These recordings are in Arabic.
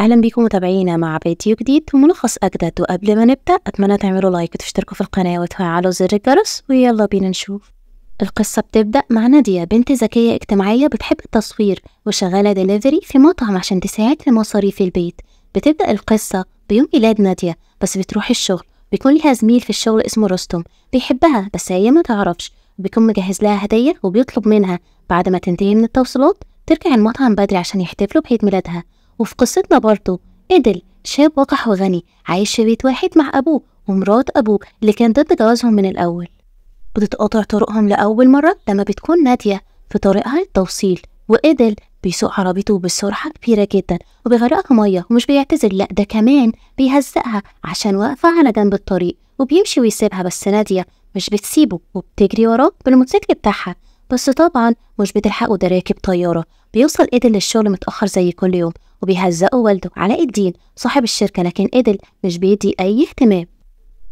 اهلا بيكم متابعينا مع فيديو جديد وملخص اجدد وقبل ما نبدا اتمنى تعملوا لايك وتشتركوا في القناه وتفعلوا زر الجرس ويلا بينا نشوف القصة بتبدأ مع نادية بنت ذكية اجتماعية بتحب التصوير وشغالة دليفري في مطعم عشان تساعد في مصاريف البيت بتبدأ القصة بيوم ميلاد نادية بس بتروح الشغل بيكون لها زميل في الشغل اسمه رستم بيحبها بس هي ما تعرفش بيكون مجهز لها هدية وبيطلب منها بعد ما تنتهي من التوصيلات ترجع المطعم بدري عشان يحتفلوا بعيد ميلادها وفي قصتنا برضه إدل شاب وقح وغني عايش في بيت واحد مع أبوه ومرات أبوه اللي كان ضد جوازهم من الأول بتتقطع طرقهم لأول مرة لما بتكون نادية في طريقها للتوصيل وإدل بيسوق عربيته بسرعة كبيرة جدا وبيغرقها مية ومش بيعتذر لأ ده كمان بيهزقها عشان واقفة على جنب الطريق وبيمشي ويسيبها بس نادية مش بتسيبه وبتجري وراه بالموتوسيكل بتاعها بس طبعا مش بتلحقه ده راكب طيارة بيوصل إيدل للشغل متأخر زي كل يوم وبيهزقوا والده علاء الدين صاحب الشركة لكن إدل مش بيدي أي اهتمام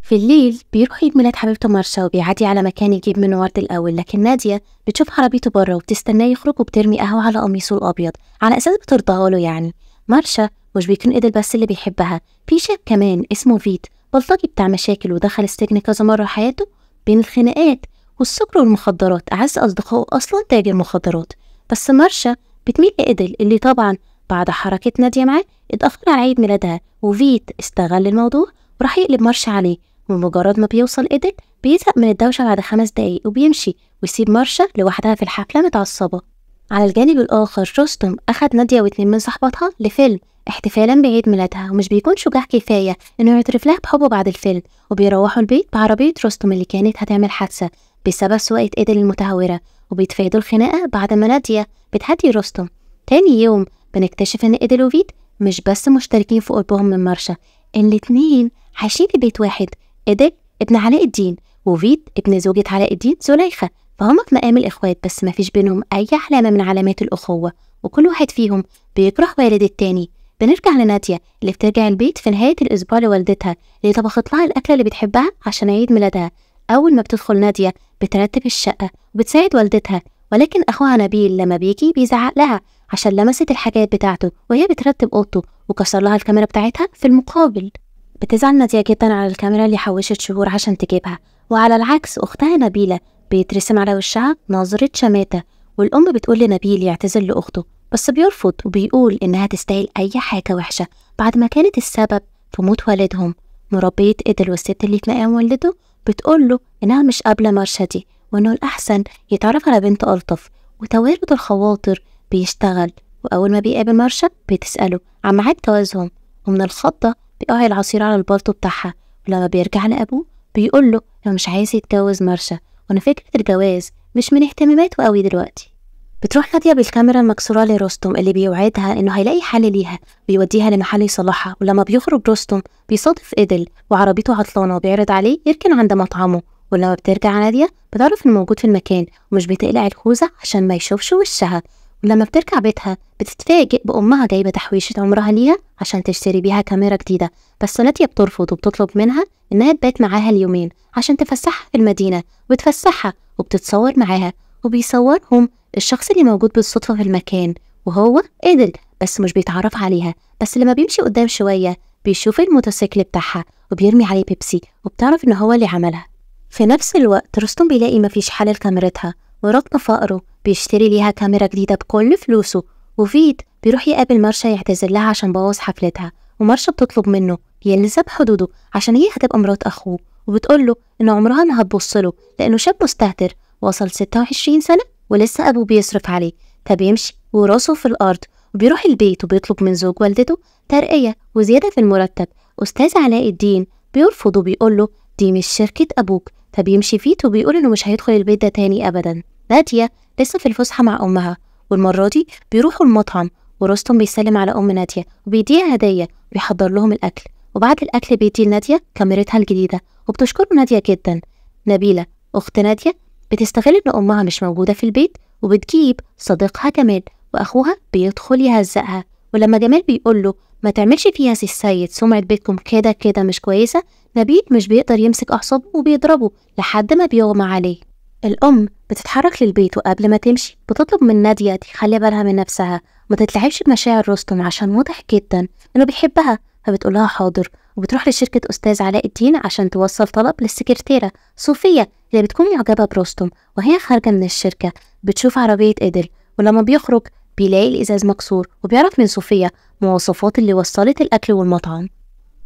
في الليل بيروح عيد ميلاد حبيبته مارشا وبيعدي على مكان يجيب منه ورد الأول لكن نادية بتشوف عربيته بره وبتستناه يخرج وبترمي قهوة على قميصه الأبيض على أساس بترضاه له يعني مارشا مش بيكون إدل بس اللي بيحبها في شاب كمان اسمه فيت بلطجي بتاع مشاكل ودخل السجن كذا مرة حياته بين الخناقات والسكر والمخدرات أعز أصدقائه أصلا تاجر مخدرات بس مارشا بتميل لإدل اللي طبعا بعد حركة نادية معاه اتأخر على عيد ميلادها وفيت استغل الموضوع وراح يقلب مرش عليه ومجرد ما بيوصل إيدن بيزهق من الدوشة بعد خمس دقايق وبيمشي ويسيب مارشا لوحدها في الحفلة متعصبة على الجانب الآخر رستم أخد نادية واتنين من صحباتها لفيلم احتفالا بعيد ميلادها ومش بيكون شجاع كفاية إنه يعترف لها بحبه بعد الفيلم وبيروحوا البيت بعربية رستم اللي كانت هتعمل حادثة بسبب سواقة إيدن المتهورة وبيتفادوا الخناقة بعد ما نادية بتهدي رستم تاني يوم بنكتشف إن وفيت مش بس مشتركين في قربهم من مرشا الاتنين عايشين في بيت واحد إيدل ابن علاء الدين وفيت ابن زوجة علاء الدين زليخة فهم في مقام الإخوات بس مفيش بينهم أي علامة من علامات الأخوة وكل واحد فيهم بيكره والد التاني بنرجع لنادية اللي بترجع البيت في نهاية الأسبوع لوالدتها اللي طبخت لها الأكلة اللي بتحبها عشان عيد ميلادها أول ما بتدخل نادية بترتب الشقة وبتساعد والدتها ولكن أخوها نبيل لما بيجي بيزعق لها عشان لمست الحاجات بتاعته وهي بترتب اوضته وكسر لها الكاميرا بتاعتها في المقابل بتزعل نادية جدا على الكاميرا اللي حوشت شهور عشان تجيبها وعلى العكس أختها نبيلة بيترسم على وشها نظرة شماتة والأم بتقول لنبيل يعتذر لأخته بس بيرفض وبيقول إنها تستاهل أي حاجة وحشة بعد ما كانت السبب في موت والدهم مربية إدل والست اللي اتنقل والده بتقول له إنها مش قابلة مرشدي وإنه الأحسن يتعرف على بنت ألطف وتوارد الخواطر بيشتغل وأول ما بيقابل مرشا بتسأله عن ميعاد جوازهم ومن الخطة بيقع العصير على البالطو بتاعها ولما بيرجع لأبوه بيقول له لو مش عايز يتجوز مرشا وأنا فكرة الجواز مش من اهتماماته أوي دلوقتي بتروح نادية بالكاميرا المكسورة لرستم اللي بيوعدها إنه هيلاقي حل ليها بيوديها لمحل يصلحها ولما بيخرج رستم بيصادف إيدل وعربيته عطلانة وبيعرض عليه يركن عند مطعمه ولما بترجع نادية بتعرف إنه موجود في المكان ومش بتقلع الخوذة عشان ما يشوفش وشها ولما بترجع بيتها بتتفاجئ بأمها جايبة تحويشة عمرها ليها عشان تشتري بيها كاميرا جديدة بس نادية بترفض وبتطلب منها إنها تبات معاها اليومين عشان تفسحها في المدينة وتفسحها وبتتصور معاها وبيصورهم الشخص اللي موجود بالصدفة في المكان وهو إيدل بس مش بيتعرف عليها بس لما بيمشي قدام شوية بيشوف الموتوسيكل بتاعها وبيرمي عليه بيبسي وبتعرف إن هو اللي عملها في نفس الوقت رستم بيلاقي مفيش حل لكاميرتها ورغم فقره بيشتري ليها كاميرا جديدة بكل فلوسه وفيد بيروح يقابل مرشا يعتذر لها عشان بوظ حفلتها ومرشا بتطلب منه يلزم حدوده عشان هي هتبقى مرات أخوه وبتقول له إن عمرها ما هتبص له لأنه شاب مستهتر وصل 26 سنة ولسه أبوه بيصرف عليه فبيمشي وراسه في الأرض وبيروح البيت وبيطلب من زوج والدته ترقية وزيادة في المرتب أستاذ علاء الدين بيرفض وبيقول له دي مش شركة أبوك فبيمشي فيت وبيقول إنه مش هيدخل البيت ده تاني أبدا نادية لسه في الفسحة مع أمها والمرة دي بيروحوا المطعم ورستم بيسلم على أم نادية وبيديها هدية ويحضر لهم الأكل وبعد الأكل بيدي لنادية كاميرتها الجديدة وبتشكره نادية جدا نبيلة أخت نادية بتستغل إن أمها مش موجودة في البيت وبتجيب صديقها جمال وأخوها بيدخل يهزقها ولما جمال بيقول له ما تعملش فيها سي السيد سمعة بيتكم كده كده مش كويسة نبيل مش بيقدر يمسك أعصابه وبيضربه لحد ما بيغمى عليه الأم بتتحرك للبيت وقبل ما تمشي بتطلب من نادية تخلي بالها من نفسها ما تتلعبش بمشاعر رستم عشان واضح جدا إنه بيحبها فبتقولها حاضر وبتروح لشركة أستاذ علاء الدين عشان توصل طلب للسكرتيرة صوفيا اللي بتكون معجبة برستم وهي خارجة من الشركة بتشوف عربية إدل ولما بيخرج بيلاقي الإزاز مكسور وبيعرف من صوفيا مواصفات اللي وصلت الأكل والمطعم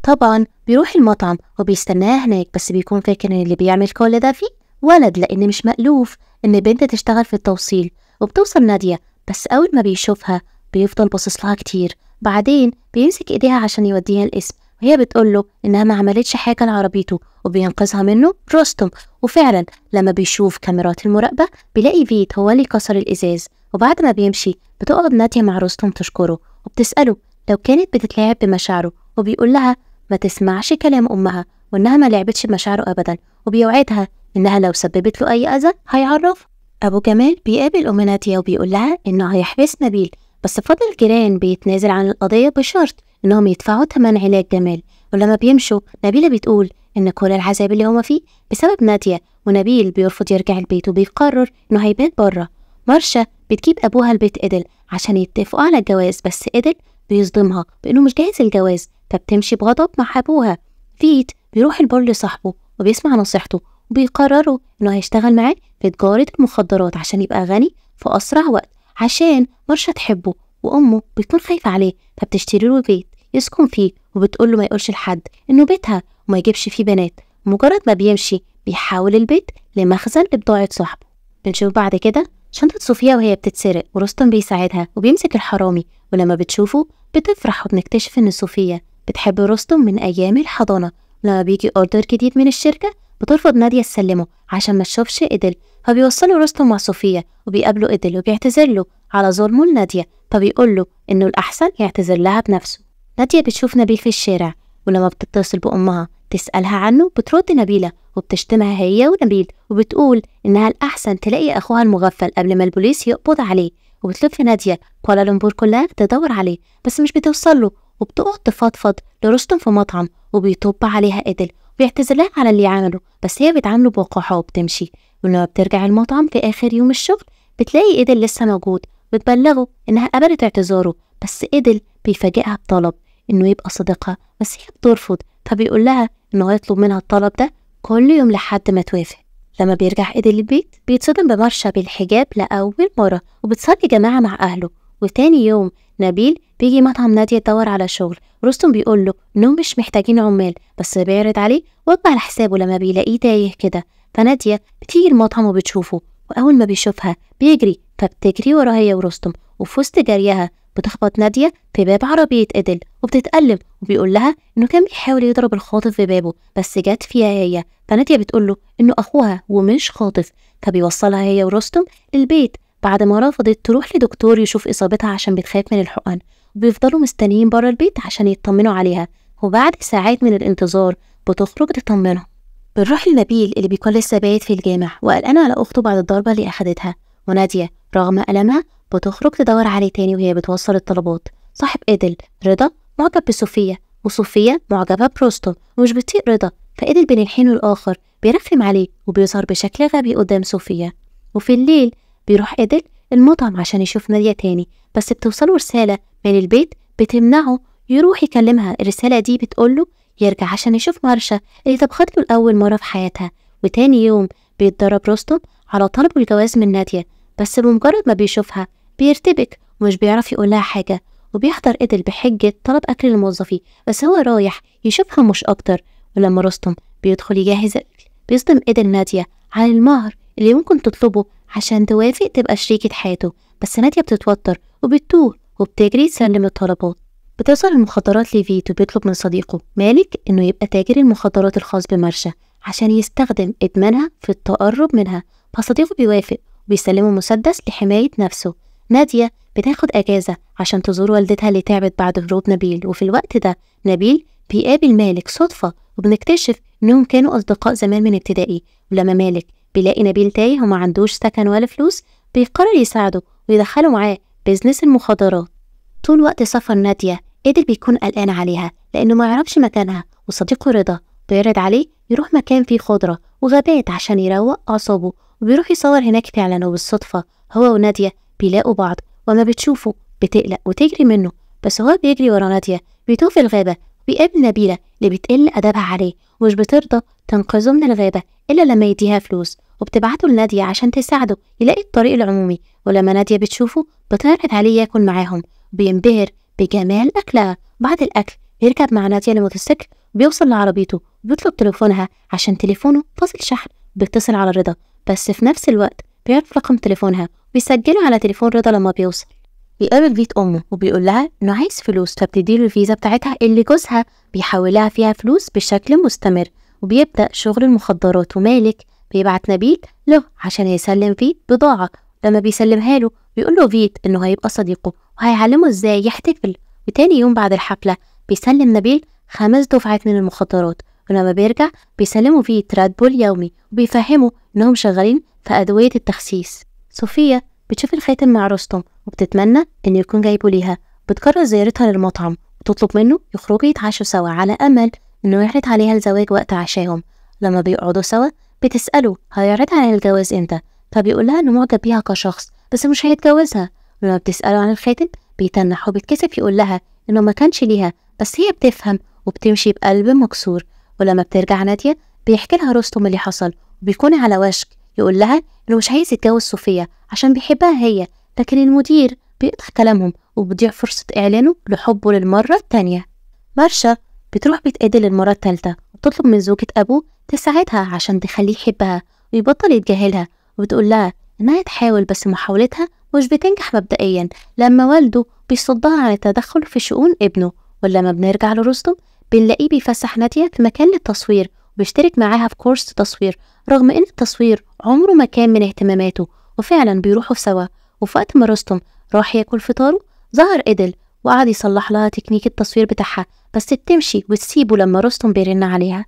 طبعا بيروح المطعم وبيستناها هناك بس بيكون فاكر إن اللي بيعمل كل ده فيه ولد لأن مش مألوف إن بنت تشتغل في التوصيل وبتوصل نادية بس أول ما بيشوفها بيفضل باصص لها كتير بعدين بيمسك إيديها عشان يوديها الاسم وهي بتقوله إنها ما عملتش حاجة لعربيته وبينقذها منه رستم وفعلا لما بيشوف كاميرات المراقبة بيلاقي فيت هو اللي كسر الإزاز وبعد ما بيمشي بتقعد نادية مع رستم تشكره وبتسأله لو كانت بتتلاعب بمشاعره وبيقول لها ما تسمعش كلام أمها وإنها ما لعبتش بمشاعره أبدا وبيوعدها إنها لو سببت له أي أذى هيعرف أبو جمال بيقابل أم نادية وبيقول لها إنه هيحبس نبيل بس فضل الجيران بيتنازل عن القضية بشرط إنهم يدفعوا تمن علاج جمال ولما بيمشوا نبيلة بتقول إن كل العذاب اللي هما فيه بسبب نادية ونبيل بيرفض يرجع البيت وبيقرر إنه هيبات بره مرشا بتجيب أبوها البيت إدل عشان يتفقوا على الجواز بس إدل بيصدمها بإنه مش جاهز الجواز فبتمشي بغضب مع أبوها فيت بيروح البول لصاحبه وبيسمع نصيحته وبيقرروا إنه هيشتغل معاه في تجارة المخدرات عشان يبقى غني في أسرع وقت عشان مرشا تحبه وأمه بتكون خايفة عليه فبتشتري له بيت يسكن فيه وبتقول له ما يقولش لحد إنه بيتها وما يجيبش فيه بنات مجرد ما بيمشي بيحاول البيت لمخزن لبضاعة صاحبه بنشوف بعد كده شنطة صوفيا وهي بتتسرق ورستم بيساعدها وبيمسك الحرامي ولما بتشوفه بتفرح وبنكتشف إن صوفيا بتحب رستم من أيام الحضانة لما بيجي أوردر جديد من الشركة بترفض نادية تسلمه عشان ما تشوفش إدل فبيوصلوا رستم مع صوفيا وبيقابلوا إدل وبيعتذر له على ظلمه لنادية فبيقول له إنه الأحسن يعتذر لها بنفسه نادية بتشوف نبيل في الشارع ولما بتتصل بأمها تسألها عنه بترد نبيلة وبتشتمها هي ونبيل وبتقول إنها الأحسن تلاقي أخوها المغفل قبل ما البوليس يقبض عليه وبتلف نادية كوالالمبور كلها تدور عليه بس مش بتوصل له وبتقعد تفضفض لرستم في مطعم وبيطب عليها إدل وبيعتذرلها على اللي عمله بس هي بتعامله بوقاحة وبتمشي ولما بترجع المطعم في آخر يوم الشغل بتلاقي إدل لسه موجود بتبلغه إنها قبلت اعتذاره بس إدل بيفاجئها بطلب انه يبقى صديقها بس هي بترفض فبيقول لها انه يطلب منها الطلب ده كل يوم لحد ما توافق لما بيرجع ايدل البيت بيتصدم بمرشا بالحجاب لأول مرة وبتصلي جماعة مع أهله وتاني يوم نبيل بيجي مطعم نادية يدور على شغل رستم بيقول له انهم مش محتاجين عمال بس بيعرض عليه وجبة على حسابه لما بيلاقيه تايه كده فنادية بتيجي المطعم وبتشوفه وأول ما بيشوفها بيجري فبتجري وراها هي ورستم وفي وسط جريها بتخبط نادية في باب عربية إدل وبتتألم وبيقول لها إنه كان بيحاول يضرب الخاطف في بابه بس جت فيها هي فنادية بتقول له إنه أخوها ومش خاطف فبيوصلها هي ورستم للبيت بعد ما رفضت تروح لدكتور يشوف إصابتها عشان بتخاف من الحقن وبيفضلوا مستنيين بره البيت عشان يطمنوا عليها وبعد ساعات من الانتظار بتخرج تطمنه بنروح لنبيل اللي بيكون لسه بايت في الجامع وقلقان على أخته بعد الضربة اللي أخدتها ونادية رغم ألمها بتخرج تدور عليه تاني وهي بتوصل الطلبات صاحب إيدل رضا معجب بصوفيا وصوفيا معجبة بروستو ومش بتطيق رضا فإيدل بين الحين والآخر بيرخم عليه وبيظهر بشكل غبي قدام صوفيا وفي الليل بيروح إيدل المطعم عشان يشوف نادية تاني بس بتوصله رسالة من البيت بتمنعه يروح يكلمها الرسالة دي بتقوله يرجع عشان يشوف مارشا اللي طبخت له لأول مرة في حياتها وتاني يوم بيتدرب روستوم على طلب الجواز من نادية بس بمجرد ما بيشوفها بيرتبك ومش بيعرف يقولها حاجة وبيحضر إدل بحجة طلب أكل الموظفين بس هو رايح يشوفها مش أكتر ولما رستم بيدخل يجهز الأكل بيصدم إدل نادية على المهر اللي ممكن تطلبه عشان توافق تبقى شريكة حياته بس نادية بتتوتر وبتتوه وبتجري تسلم الطلبات بتوصل المخدرات لفيت وبيطلب من صديقه مالك إنه يبقى تاجر المخدرات الخاص بمرشا عشان يستخدم إدمانها في التقرب منها فصديقه بيوافق وبيسلمه مسدس لحماية نفسه نادية بتاخد أجازة عشان تزور والدتها اللي تعبت بعد هروب نبيل وفي الوقت ده نبيل بيقابل مالك صدفة وبنكتشف إنهم كانوا أصدقاء زمان من ابتدائي ولما مالك بيلاقي نبيل تايه وما عندوش سكن ولا فلوس بيقرر يساعده ويدخله معاه بيزنس المخدرات طول وقت سفر نادية قدر بيكون قلقان عليها لأنه ما يعرفش مكانها وصديقه رضا بيعرض عليه يروح مكان فيه خضرة وغابات عشان يروق أعصابه وبيروح يصور هناك فعلا وبالصدفة هو ونادية بيلاقوا بعض وما بتشوفه بتقلق وتجري منه بس هو بيجري ورا نادية بيتوه في الغابة بيقابل نبيلة اللي بتقل أدبها عليه ومش بترضى تنقذه من الغابة إلا لما يديها فلوس وبتبعته لنادية عشان تساعده يلاقي الطريق العمومي ولما نادية بتشوفه بتعرض عليه ياكل معاهم بينبهر بجمال أكلها بعد الأكل بيركب مع نادية لموتوسيكل بيوصل لعربيته بيطلب تليفونها عشان تليفونه فاصل شحن بيتصل على رضا بس في نفس الوقت بيعرف رقم تليفونها بيسجله على تليفون رضا لما بيوصل بيقابل بيت امه وبيقول لها انه عايز فلوس فبتديله الفيزا بتاعتها اللي جوزها بيحولها فيها فلوس بشكل مستمر وبيبدا شغل المخدرات ومالك بيبعت نبيل له عشان يسلم فيت بضاعه لما بيسلمها له بيقول له فيت انه هيبقى صديقه وهيعلمه ازاي يحتفل وتاني يوم بعد الحفله بيسلم نبيل خمس دفعات من المخدرات ولما بيرجع بيسلموا فيه تراد بول يومي وبيفهمه انهم شغالين في ادويه التخسيس صوفيا بتشوف الخاتم مع رستم وبتتمنى إنه يكون جايبه ليها بتقرر زيارتها للمطعم وتطلب منه يخرجوا يتعشوا سوا على أمل إنه يعرض عليها الزواج وقت عشاهم لما بيقعدوا سوا بتسأله هيعرض عليها الجواز إمتى فبيقول لها إنه معجب بيها كشخص بس مش هيتجوزها ولما بتسأله عن الخاتم بيتنح وبيتكسف يقول لها إنه ما كانش ليها بس هي بتفهم وبتمشي بقلب مكسور ولما بترجع نادية بيحكي لها رستم اللي حصل وبيكون على وشك يقول لها إنه مش عايز يتجوز صوفيا عشان بيحبها هي لكن المدير بيقطع كلامهم وبيضيع فرصة إعلانه لحبه للمرة التانية مارشا بتروح بتقابل المرة التالتة وبتطلب من زوجة أبوه تساعدها عشان تخليه يحبها ويبطل يتجاهلها وبتقول لها إنها تحاول بس محاولتها مش بتنجح مبدئيا لما والده بيصدها عن التدخل في شؤون ابنه ولما بنرجع لرستم بنلاقيه بيفسح نادية في مكان للتصوير وبيشترك معاها في كورس تصوير رغم إن التصوير عمره ما كان من اهتماماته وفعلا بيروحوا سوا وفي وقت ما رستم راح ياكل فطاره ظهر إدل وقعد يصلح لها تكنيك التصوير بتاعها بس بتمشي وتسيبه لما رستم بيرن عليها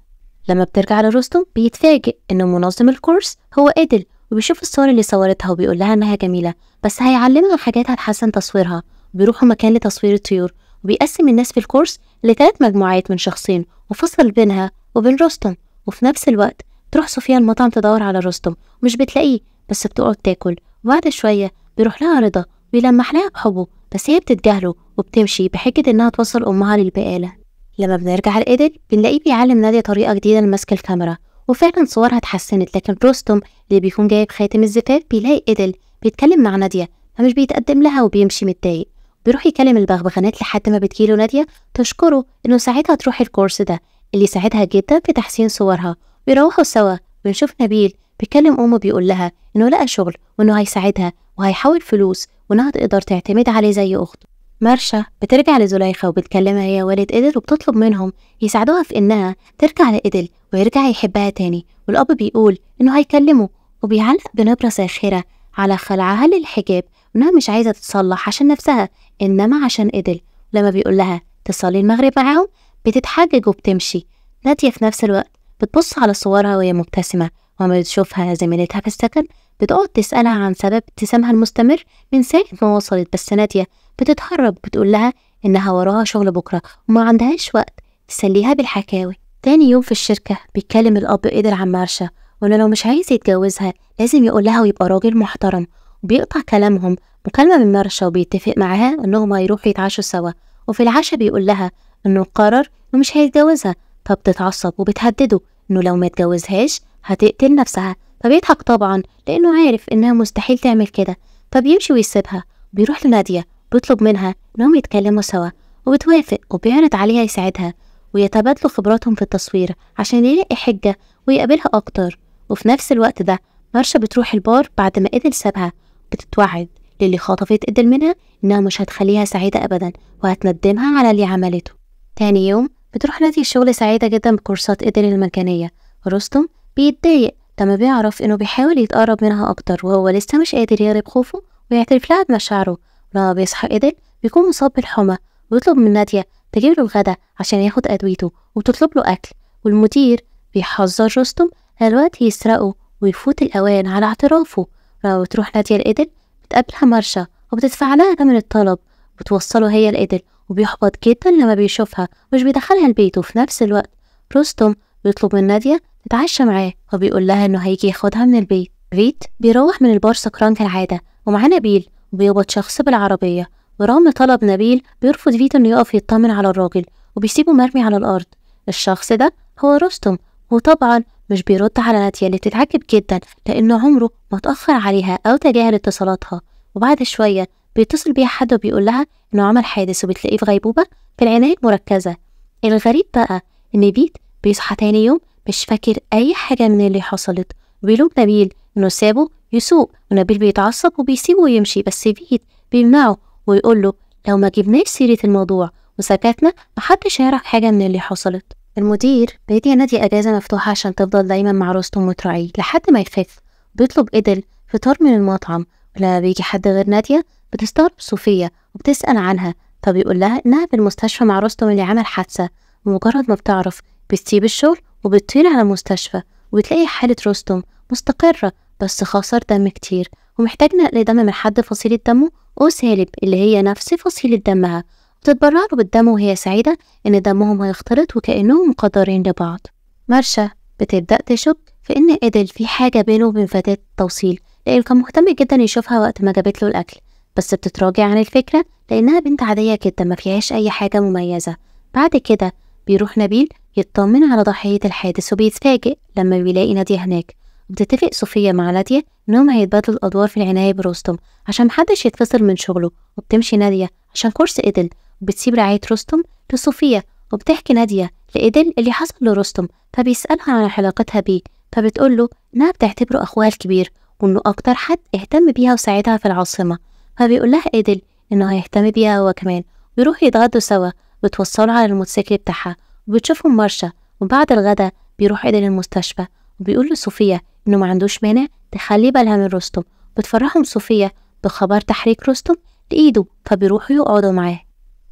لما بترجع لرستم بيتفاجئ إن منظم الكورس هو إدل وبيشوف الصور اللي صورتها وبيقول لها إنها جميلة بس هيعلمها حاجات هتحسن تصويرها بيروحوا مكان لتصوير الطيور وبيقسم الناس في الكورس لثلاث مجموعات من شخصين وفصل بينها وبين رستم وفي نفس الوقت تروح سفيان مطعم تدور على رستم ومش بتلاقيه بس بتقعد تاكل وبعد شوية بيروح لها رضا بيلمح لها بحبه بس هي بتتجاهله وبتمشي بحجة إنها توصل أمها للبقالة لما بنرجع الإيدل بنلاقيه بيعلم نادية طريقة جديدة لمسك الكاميرا وفعلا صورها اتحسنت لكن رستم اللي بيكون جايب خاتم الزفاف بيلاقي إيدل بيتكلم مع نادية فمش بيتقدم لها وبيمشي متضايق بيروح يكلم البغبغانات لحد ما بتجيله نادية تشكره إنه ساعدها تروح الكورس ده اللي ساعدها جدا في تحسين صورها بيروحوا سوا بنشوف نبيل بيكلم أمه بيقول لها إنه لقى شغل وإنه هيساعدها وهيحول فلوس وإنها تقدر تعتمد عليه زي أخته مرشا بترجع لزليخة وبتكلمها هي والد إدل وبتطلب منهم يساعدوها في إنها ترجع لإدل ويرجع يحبها تاني والأب بيقول إنه هيكلمه وبيعلق بنبرة ساخرة على خلعها للحجاب وإنها مش عايزة تتصلح عشان نفسها إنما عشان إدل لما بيقول لها تصلي المغرب معاهم بتتحجج وبتمشي نادية في نفس الوقت بتبص على صورها وهي مبتسمة وما بتشوفها زميلتها في السكن بتقعد تسألها عن سبب ابتسامها المستمر من ساعة ما وصلت بس نادية بتتهرب بتقول لها إنها وراها شغل بكرة وما عندهاش وقت تسليها بالحكاوي تاني يوم في الشركة بيتكلم الأب إدل عن مارشا وانه لو مش عايز يتجوزها لازم يقولها ويبقى راجل محترم وبيقطع كلامهم مكالمة من مرشا وبيتفق معاها انهم هيروحوا يتعشوا سوا وفي العشاء بيقول لها انه قرر انه مش هيتجوزها فبتتعصب وبتهدده انه لو ما اتجوزهاش هتقتل نفسها فبيضحك طبعا لانه عارف انها مستحيل تعمل كده فبيمشي ويسيبها بيروح لنادية بيطلب منها انهم يتكلموا سوا وبتوافق وبيعرض عليها يساعدها ويتبادلوا خبراتهم في التصوير عشان يلاقي حجة ويقابلها أكتر وفي نفس الوقت ده مرشا بتروح البار بعد ما إيدل سابها بتتوعد للي خطفت إيدل منها إنها مش هتخليها سعيدة أبدا وهتندمها على اللي عملته تاني يوم بتروح نادي الشغل سعيدة جدا بكورسات إيدل المجانية ورستم بيتضايق لما بيعرف إنه بيحاول يتقرب منها أكتر وهو لسه مش قادر يهرب خوفه ويعترف لها بمشاعره ولما بيصحى إيدل بيكون مصاب بالحمى ويطلب من نادية تجيب له الغدا عشان ياخد أدويته وتطلب له أكل والمدير بيحذر رستم الوقت يسرقه ويفوت الأوان على اعترافه لو بتروح نادية الإدل بتقابلها مرشا وبتدفع لها تمن الطلب بتوصله هي الإدل وبيحبط جدا لما بيشوفها مش بيدخلها البيت وفي نفس الوقت رستم بيطلب من نادية تتعشى معاه وبيقول لها إنه هيجي ياخدها من البيت فيت بيروح من البار سكران كالعادة ومعاه نبيل وبيقبض شخص بالعربية ورغم طلب نبيل بيرفض فيت إنه يقف يطمن على الراجل وبيسيبه مرمي على الأرض الشخص ده هو رستم وطبعا مش بيرد على نادية اللي بتتعجب جدا لأنه عمره ما اتأخر عليها أو تجاهل اتصالاتها وبعد شوية بيتصل بيها حد وبيقول لها إنه عمل حادث وبتلاقيه في غيبوبة في العناية المركزة الغريب بقى إن بيت بيصحى تاني يوم مش فاكر أي حاجة من اللي حصلت وبيلوم نبيل إنه سابه يسوق ونبيل بيتعصب وبيسيبه ويمشي بس بيت بيمنعه ويقول له لو ما جبناش سيرة الموضوع وسكتنا محدش هيعرف حاجة من اللي حصلت المدير بيدي نادي أجازة مفتوحة عشان تفضل دايما مع رستم وتراعيه لحد ما يخف بيطلب إدل فطار من المطعم ولما بيجي حد غير نادية بتستغرب صوفيا وبتسأل عنها فبيقول لها إنها بالمستشفى مع رستم اللي عمل حادثة ومجرد ما بتعرف بتسيب الشغل وبتطير على المستشفى وبتلاقي حالة رستم مستقرة بس خسر دم كتير ومحتاج نقل دم من حد فصيلة دمه أو سالب اللي هي نفس فصيلة دمها بتتبرر بالدم وهي سعيدة إن دمهم هيختلط وكأنهم مقدرين لبعض مارشا بتبدأ تشك في إن إيدل في حاجة بينه وبين فتاة التوصيل لأنه كان مهتم جدا يشوفها وقت ما جابت له الأكل بس بتتراجع عن الفكرة لأنها بنت عادية جدا ما فيهاش أي حاجة مميزة بعد كده بيروح نبيل يطمن على ضحية الحادث وبيتفاجئ لما بيلاقي نادية هناك بتتفق صوفيا مع نادية إنهم هيتبادلوا الأدوار في العناية برستم عشان محدش يتفصل من شغله وبتمشي نادية عشان كورس إيدل بتسيب رعاية رستم لصوفيا وبتحكي نادية لإيدل اللي حصل لرستم فبيسألها عن علاقتها بيه فبتقول له إنها بتعتبره أخوها الكبير وإنه أكتر حد اهتم بيها وساعدها في العاصمة فبيقول لها إيدل إنه هيهتم بيها هو كمان بيروحوا يتغدوا سوا بتوصله على الموتوسيكل بتاعها وبتشوفهم مرشا وبعد الغدا بيروح إيدل المستشفى وبيقول لصوفيا إنه ما عندوش مانع تخلي بالها من رستم بتفرحهم صوفيا بخبر تحريك رستم لإيده فبيروحوا يقعدوا معاه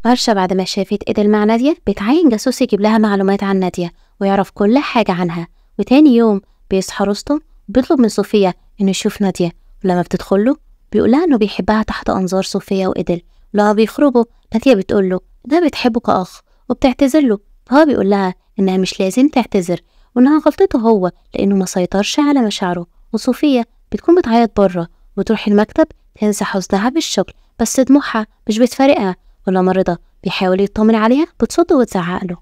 برشا بعد ما شافت ايدل مع نادية بتعين جاسوس يجيب لها معلومات عن نادية ويعرف كل حاجة عنها وتاني يوم بيصحى رستم بيطلب من صوفيا انه يشوف نادية ولما بتدخله بيقولها انه بيحبها تحت انظار صوفيا وايدل لما بيخرجوا نادية بتقوله ده بتحبه كأخ وبتعتذر له فهو بيقول لها انها مش لازم تعتذر وانها غلطته هو لانه ما سيطرش على مشاعره وصوفيا بتكون بتعيط بره وتروح المكتب تنسى حزنها بالشغل بس دموعها مش بتفارقها ولما رضا بيحاول يطمن عليها بتصده وتزعق له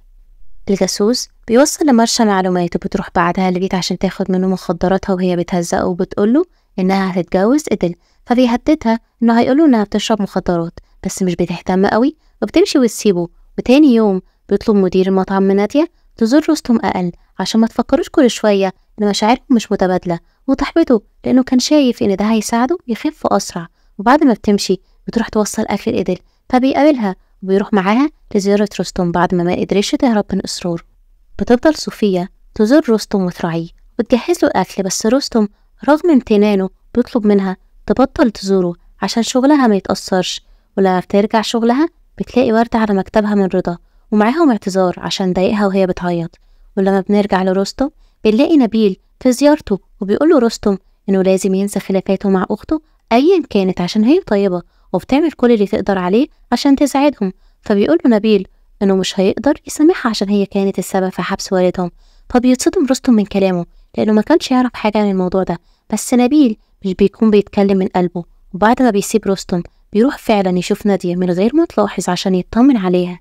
الجاسوس بيوصل لمرشا معلومات وبتروح بعدها لبيت عشان تاخد منه مخدراتها وهي بتهزقه وبتقوله إنها هتتجوز إدل فبيهددها إنه هيقوله إنها بتشرب مخدرات بس مش بتهتم قوي وبتمشي وتسيبه وتاني يوم بيطلب مدير المطعم من نادية تزور رستم أقل عشان ما تفكروش كل شوية إن مشاعرهم مش متبادلة وتحبطه لأنه كان شايف إن ده هيساعده يخف أسرع وبعد ما بتمشي بتروح توصل أكل ادل فبيقابلها وبيروح معاها لزيارة رستم بعد ما ما قدرش تهرب من إصرار بتفضل صوفيا تزور رستم وتراعيه وتجهز له أكل بس رستم رغم امتنانه بيطلب منها تبطل تزوره عشان شغلها ما يتأثرش ولما بترجع شغلها بتلاقي وردة على مكتبها من رضا ومعاهم اعتذار عشان ضايقها وهي بتعيط ولما بنرجع لرستم بنلاقي نبيل في زيارته وبيقول له رستم إنه لازم ينسى خلافاته مع أخته أيا كانت عشان هي طيبة وبتعمل كل اللي تقدر عليه عشان تساعدهم فبيقول له نبيل إنه مش هيقدر يسامحها عشان هي كانت السبب في حبس والدهم فبيتصدم رستم من كلامه لأنه ما كانش يعرف حاجة عن الموضوع ده بس نبيل مش بيكون بيتكلم من قلبه وبعد ما بيسيب رستم بيروح فعلا يشوف نادية من غير ما تلاحظ عشان يطمن عليها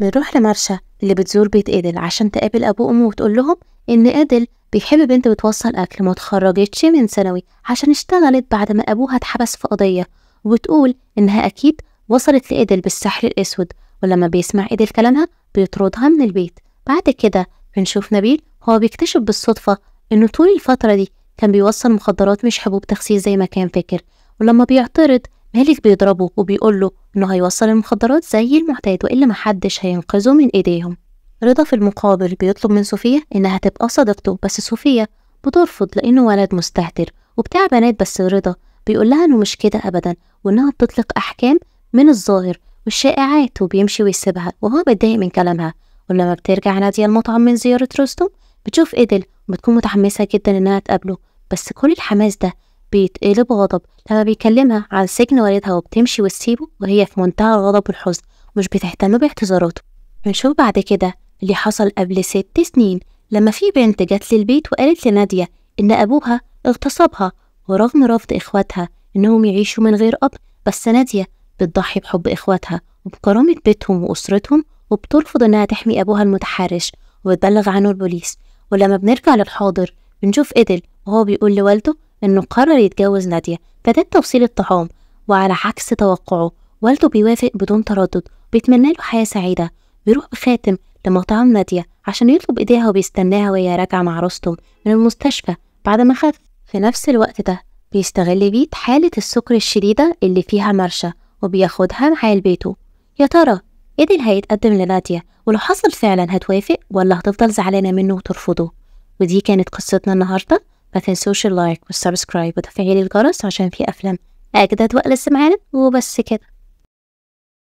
بنروح لمرشا اللي بتزور بيت ادل عشان تقابل أبو وأمه وتقول لهم إن ادل بيحب بنت بتوصل أكل ما اتخرجتش من ثانوي عشان اشتغلت بعد ما أبوها اتحبس في قضية وبتقول إنها أكيد وصلت لإيدل بالسحر الأسود ولما بيسمع إيدل كلامها بيطردها من البيت بعد كده بنشوف نبيل هو بيكتشف بالصدفة إنه طول الفترة دي كان بيوصل مخدرات مش حبوب تخسيس زي ما كان فاكر ولما بيعترض مالك بيضربه وبيقول له إنه هيوصل المخدرات زي المعتاد وإلا محدش هينقذه من إيديهم رضا في المقابل بيطلب من صوفيا إنها تبقى صديقته بس صوفيا بترفض لأنه ولد مستهتر وبتاع بنات بس رضا بيقول لها انه مش كده ابدا وانها بتطلق احكام من الظاهر والشائعات وبيمشي ويسيبها وهو بيتضايق من كلامها ولما بترجع نادية المطعم من زيارة رستم بتشوف إيدل وبتكون متحمسة جدا إنها تقابله بس كل الحماس ده بيتقلب غضب لما بيكلمها عن سجن والدها وبتمشي وتسيبه وهي في منتهى الغضب والحزن ومش بتهتم باعتذاراته بنشوف بعد كده اللي حصل قبل ست سنين لما في بنت جت للبيت وقالت لنادية إن أبوها اغتصبها ورغم رفض إخواتها إنهم يعيشوا من غير أب بس نادية بتضحي بحب إخواتها وبكرامة بيتهم وأسرتهم وبترفض إنها تحمي أبوها المتحرش وبتبلغ عنه البوليس ولما بنرجع للحاضر بنشوف إدل وهو بيقول لوالده إنه قرر يتجوز نادية فده توصيل الطعام وعلى عكس توقعه والده بيوافق بدون تردد بيتمنى له حياة سعيدة بيروح بخاتم لمطعم نادية عشان يطلب إيديها وبيستناها وهي راجعة مع رستم من المستشفى بعد ما خف في نفس الوقت ده بيستغل بيت حالة السكر الشديدة اللي فيها مرشة وبياخدها معاه لبيته يا ترى ايه اللي هيتقدم لنادية ولو حصل فعلا هتوافق ولا هتفضل زعلانة منه وترفضه ودي كانت قصتنا النهاردة ما تنسوش اللايك والسبسكرايب وتفعيل الجرس عشان في أفلام أجدد وألزم معانا وبس كده